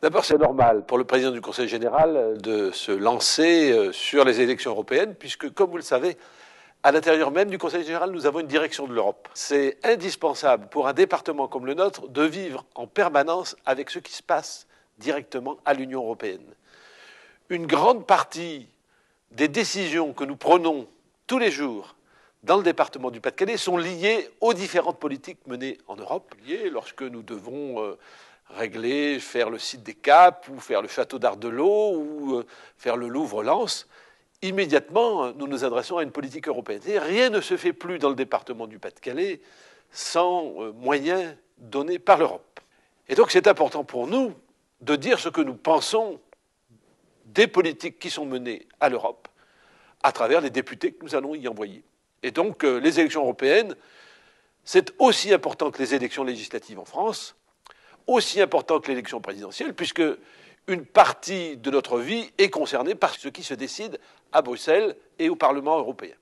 D'abord, c'est normal pour le président du Conseil général euh, de se lancer euh, sur les élections européennes, puisque, comme vous le savez, à l'intérieur même du Conseil général, nous avons une direction de l'Europe. C'est indispensable pour un département comme le nôtre de vivre en permanence avec ce qui se passe directement à l'Union européenne. Une grande partie des décisions que nous prenons tous les jours dans le département du Pas-de-Calais sont liées aux différentes politiques menées en Europe, liées lorsque nous devons euh, régler, faire le site des Capes ou faire le château d'Ardelot ou euh, faire le Louvre-Lens, immédiatement, euh, nous nous adressons à une politique européenne. Et rien ne se fait plus dans le département du Pas-de-Calais sans euh, moyens donnés par l'Europe. Et donc c'est important pour nous de dire ce que nous pensons des politiques qui sont menées à l'Europe à travers les députés que nous allons y envoyer. Et donc les élections européennes, c'est aussi important que les élections législatives en France, aussi important que l'élection présidentielle, puisque une partie de notre vie est concernée par ce qui se décide à Bruxelles et au Parlement européen.